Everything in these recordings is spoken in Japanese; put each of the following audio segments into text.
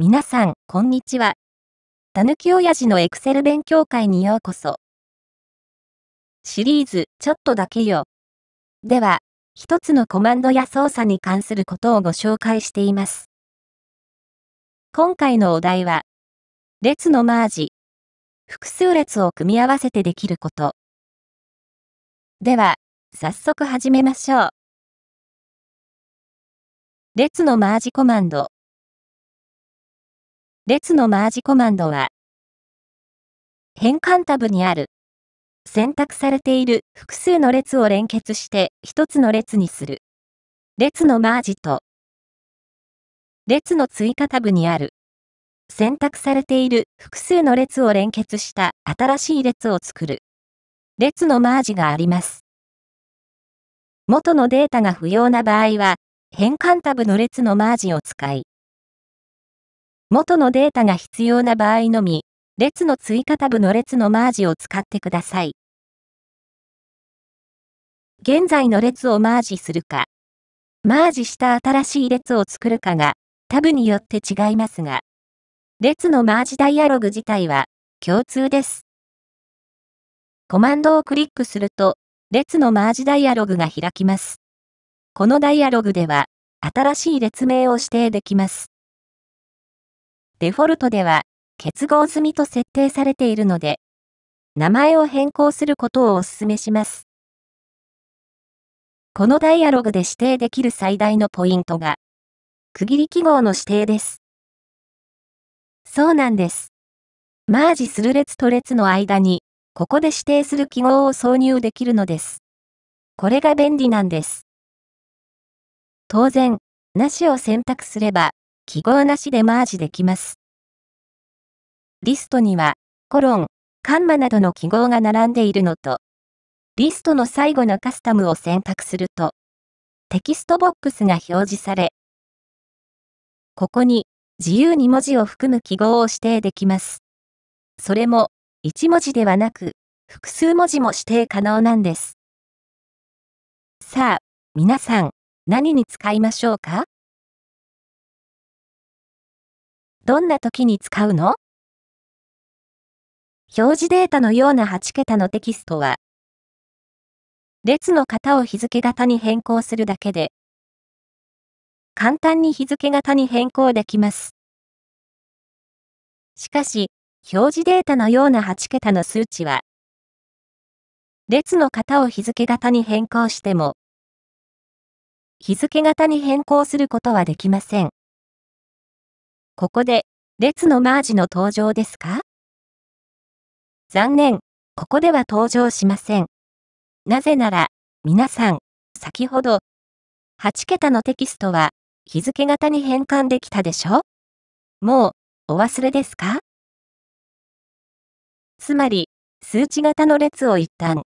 皆さん、こんにちは。たぬきおやじのエクセル勉強会にようこそ。シリーズ、ちょっとだけよ。では、一つのコマンドや操作に関することをご紹介しています。今回のお題は、列のマージ。複数列を組み合わせてできること。では、早速始めましょう。列のマージコマンド。列のマージコマンドは、変換タブにある、選択されている複数の列を連結して一つの列にする。列のマージと、列の追加タブにある、選択されている複数の列を連結した新しい列を作る。列のマージがあります。元のデータが不要な場合は、変換タブの列のマージを使い、元のデータが必要な場合のみ、列の追加タブの列のマージを使ってください。現在の列をマージするか、マージした新しい列を作るかがタブによって違いますが、列のマージダイアログ自体は共通です。コマンドをクリックすると、列のマージダイアログが開きます。このダイアログでは、新しい列名を指定できます。デフォルトでは結合済みと設定されているので、名前を変更することをお勧めします。このダイアログで指定できる最大のポイントが、区切り記号の指定です。そうなんです。マージする列と列の間に、ここで指定する記号を挿入できるのです。これが便利なんです。当然、なしを選択すれば、記号なしでマージできます。リストには、コロン、カンマなどの記号が並んでいるのと、リストの最後のカスタムを選択すると、テキストボックスが表示され、ここに自由に文字を含む記号を指定できます。それも1文字ではなく、複数文字も指定可能なんです。さあ、皆さん、何に使いましょうかどんな時に使うの表示データのような8桁のテキストは、列の型を日付型に変更するだけで、簡単に日付型に変更できます。しかし、表示データのような8桁の数値は、列の型を日付型に変更しても、日付型に変更することはできません。ここで、列のマージの登場ですか残念、ここでは登場しません。なぜなら、皆さん、先ほど、8桁のテキストは、日付型に変換できたでしょもう、お忘れですかつまり、数値型の列を一旦、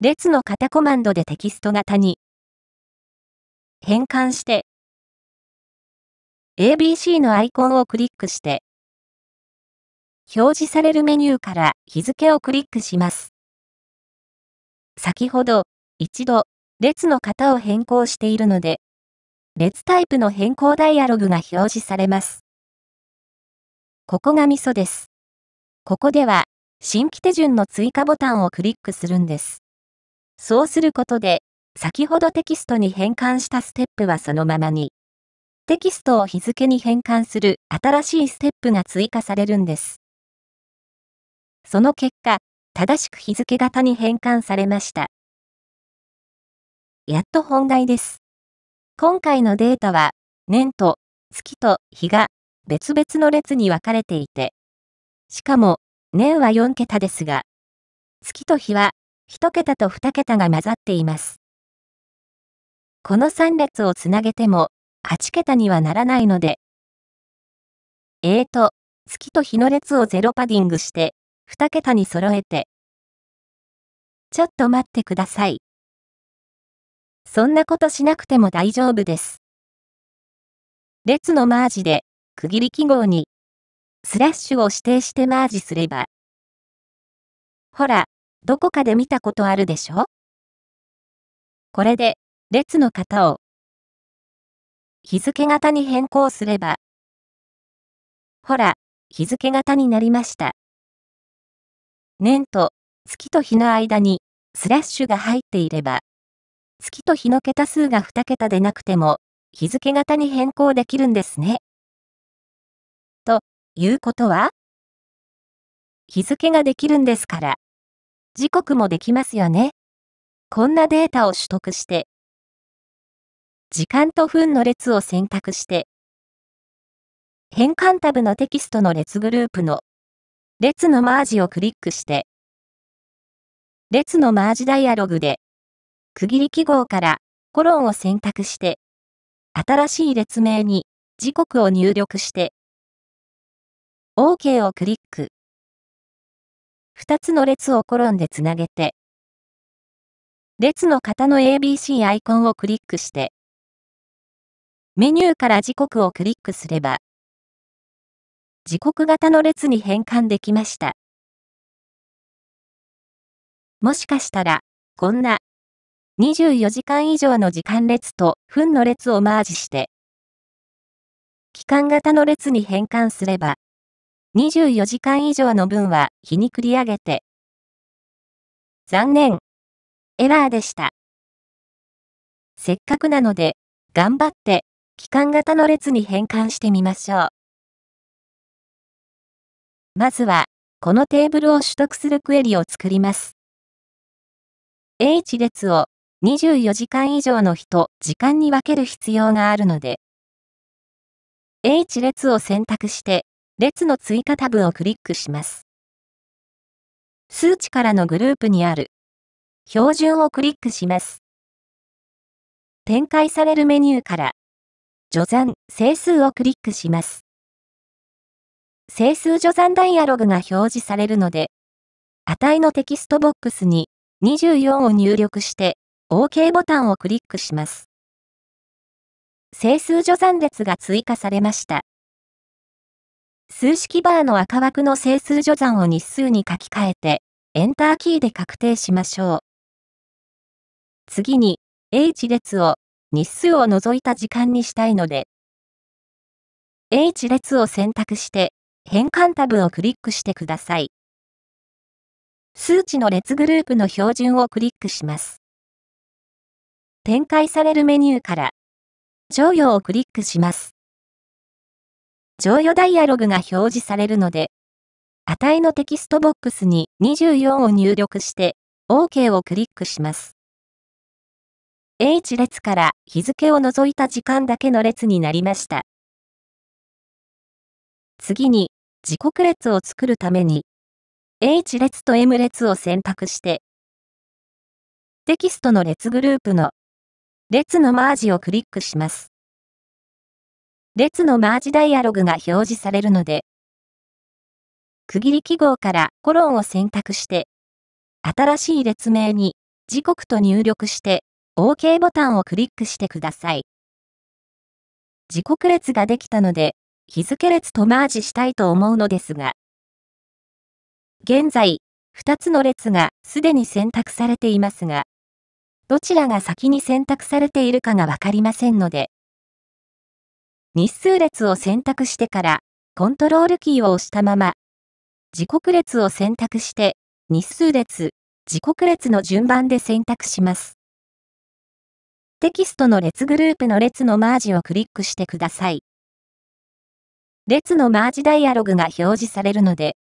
列の型コマンドでテキスト型に変換して、ABC のアイコンをクリックして、表示されるメニューから日付をクリックします。先ほど、一度、列の型を変更しているので、列タイプの変更ダイアログが表示されます。ここがミソです。ここでは、新規手順の追加ボタンをクリックするんです。そうすることで、先ほどテキストに変換したステップはそのままに。テキストを日付に変換する新しいステップが追加されるんです。その結果、正しく日付型に変換されました。やっと本題です。今回のデータは、年と月と日が別々の列に分かれていて、しかも、年は4桁ですが、月と日は1桁と2桁が混ざっています。この3列をつなげても、8桁にはならないので。えーと、月と日の列をゼロパディングして、2桁に揃えて。ちょっと待ってください。そんなことしなくても大丈夫です。列のマージで、区切り記号に、スラッシュを指定してマージすれば。ほら、どこかで見たことあるでしょこれで、列の型を日付型に変更すれば。ほら、日付型になりました。年と月と日の間にスラッシュが入っていれば、月と日の桁数が2桁でなくても、日付型に変更できるんですね。ということは日付ができるんですから、時刻もできますよね。こんなデータを取得して、時間と分の列を選択して、変換タブのテキストの列グループの列のマージをクリックして、列のマージダイアログで、区切り記号からコロンを選択して、新しい列名に時刻を入力して、OK をクリック。2つの列をコロンでつなげて、列の型の ABC アイコンをクリックして、メニューから時刻をクリックすれば、時刻型の列に変換できました。もしかしたら、こんな、24時間以上の時間列と分の列をマージして、期間型の列に変換すれば、24時間以上の分は日に繰り上げて、残念、エラーでした。せっかくなので、頑張って期間型の列に変換してみましょう。まずは、このテーブルを取得するクエリを作ります。H 列を24時間以上の日と時間に分ける必要があるので、H 列を選択して、列の追加タブをクリックします。数値からのグループにある、標準をクリックします。展開されるメニューから、序算、整数をクリックします。整数序算ダイアログが表示されるので、値のテキストボックスに24を入力して OK ボタンをクリックします。整数序算列が追加されました。数式バーの赤枠の整数序算を日数に書き換えて、エンターキーで確定しましょう。次に、H 列を日数を除いた時間にしたいので、H 列を選択して、変換タブをクリックしてください。数値の列グループの標準をクリックします。展開されるメニューから、乗用をクリックします。乗用ダイアログが表示されるので、値のテキストボックスに24を入力して、OK をクリックします。H 列から日付を除いた時間だけの列になりました。次に、時刻列を作るために、H 列と M 列を選択して、テキストの列グループの列のマージをクリックします。列のマージダイアログが表示されるので、区切り記号からコロンを選択して、新しい列名に時刻と入力して、OK ボタンをクリックしてください。時刻列ができたので、日付列とマージしたいと思うのですが、現在、2つの列がすでに選択されていますが、どちらが先に選択されているかがわかりませんので、日数列を選択してから、コントロールキーを押したまま、時刻列を選択して、日数列、時刻列の順番で選択します。テキストの列グループの列のマージをクリックしてください。列のマージダイアログが表示されるので、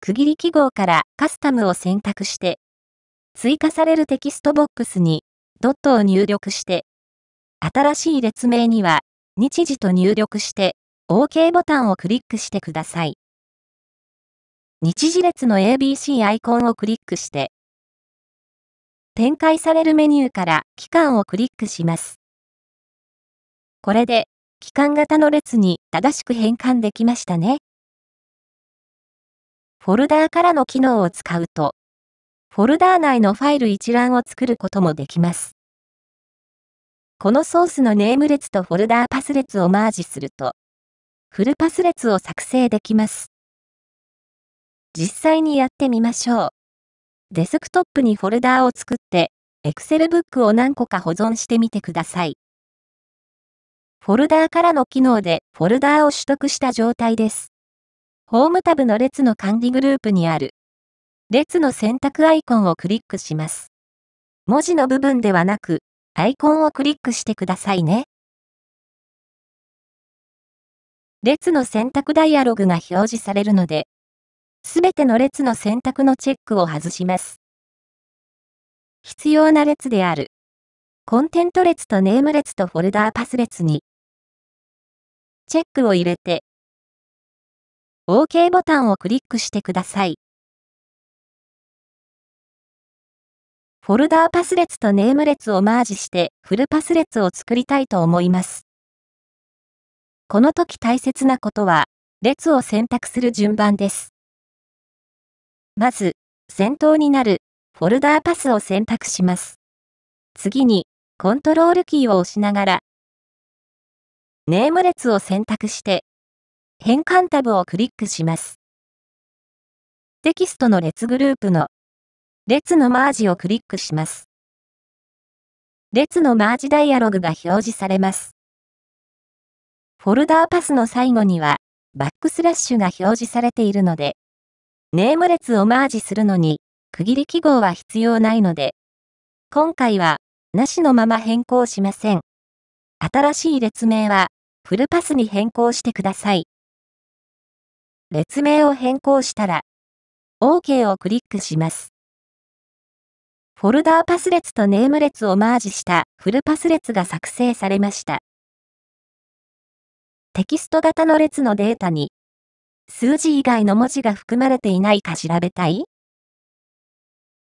区切り記号からカスタムを選択して、追加されるテキストボックスにドットを入力して、新しい列名には日時と入力して OK ボタンをクリックしてください。日時列の ABC アイコンをクリックして、展開されるメニューから期間をクリックします。これで、期間型の列に正しく変換できましたね。フォルダーからの機能を使うと、フォルダー内のファイル一覧を作ることもできます。このソースのネーム列とフォルダーパス列をマージすると、フルパス列を作成できます。実際にやってみましょう。デスクトップにフォルダーを作って、Excel ブックを何個か保存してみてください。フォルダーからの機能でフォルダーを取得した状態です。ホームタブの列の管理グループにある列の選択アイコンをクリックします。文字の部分ではなく、アイコンをクリックしてくださいね。列の選択ダイアログが表示されるので、すべての列の選択のチェックを外します。必要な列である。コンテント列とネーム列とフォルダーパス列に、チェックを入れて、OK ボタンをクリックしてください。フォルダーパス列とネーム列をマージしてフルパス列を作りたいと思います。この時大切なことは、列を選択する順番です。まず、先頭になるフォルダーパスを選択します。次に、コントロールキーを押しながら、ネーム列を選択して、変換タブをクリックします。テキストの列グループの列のマージをクリックします。列のマージダイアログが表示されます。フォルダーパスの最後には、バックスラッシュが表示されているので、ネーム列をマージするのに、区切り記号は必要ないので、今回は、なしのまま変更しません。新しい列名は、フルパスに変更してください。列名を変更したら、OK をクリックします。フォルダーパス列とネーム列をマージしたフルパス列が作成されました。テキスト型の列のデータに数字以外の文字が含まれていないか調べたい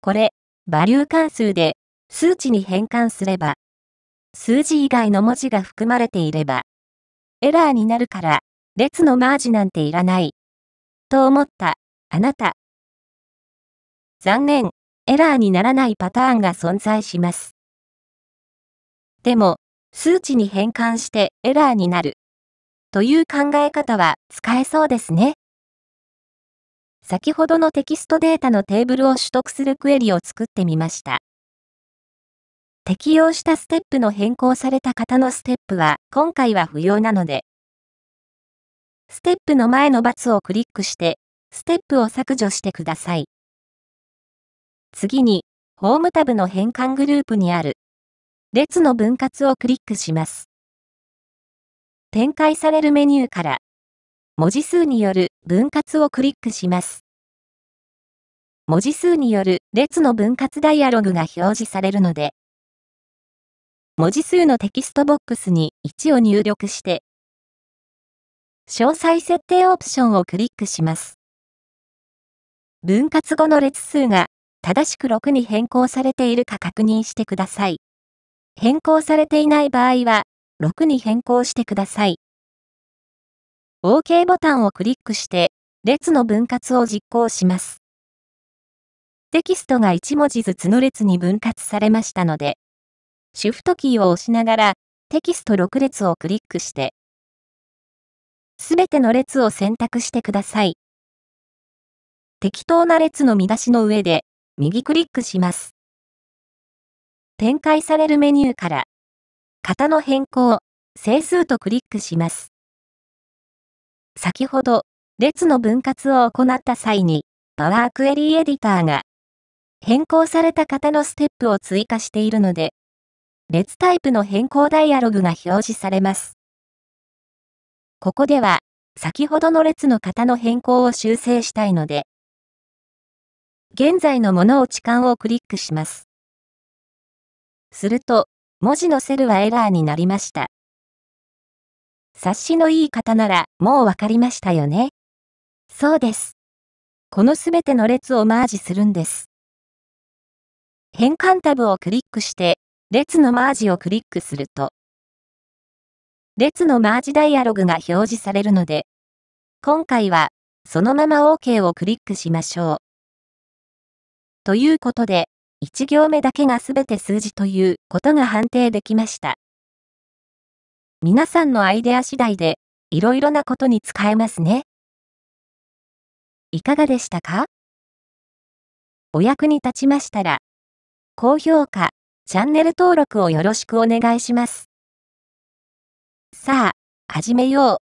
これ、バリュー関数で数値に変換すれば、数字以外の文字が含まれていれば、エラーになるから、列のマージなんていらない。と思った、あなた。残念、エラーにならないパターンが存在します。でも、数値に変換してエラーになる。という考え方は使えそうですね。先ほどのテキストデータのテーブルを取得するクエリを作ってみました。適用したステップの変更された方のステップは今回は不要なので、ステップの前の×をクリックして、ステップを削除してください。次に、ホームタブの変換グループにある、列の分割をクリックします。展開されるメニューから、文字数による分割をクリックします。文字数による列の分割ダイアログが表示されるので、文字数のテキストボックスに1を入力して、詳細設定オプションをクリックします。分割後の列数が正しく6に変更されているか確認してください。変更されていない場合は、6に変更してください。OK ボタンをクリックして、列の分割を実行します。テキストが1文字ずつの列に分割されましたので、シフトキーを押しながら、テキスト6列をクリックして、すべての列を選択してください。適当な列の見出しの上で、右クリックします。展開されるメニューから、型の変更、整数とクリックします。先ほど、列の分割を行った際に、パワークエリーエディターが、変更された型のステップを追加しているので、列タイプの変更ダイアログが表示されます。ここでは、先ほどの列の型の変更を修正したいので、現在のもの落置感をクリックします。すると、文字のセルはエラーになりました。察しのいい方ならもうわかりましたよね。そうです。このすべての列をマージするんです。変換タブをクリックして、列のマージをクリックすると、列のマージダイアログが表示されるので、今回はそのまま OK をクリックしましょう。ということで、1行目だけが全て数字ということが判定できました。皆さんのアイデア次第で、いろいろなことに使えますね。いかがでしたかお役に立ちましたら、高評価、チャンネル登録をよろしくお願いします。さあ、始めよう。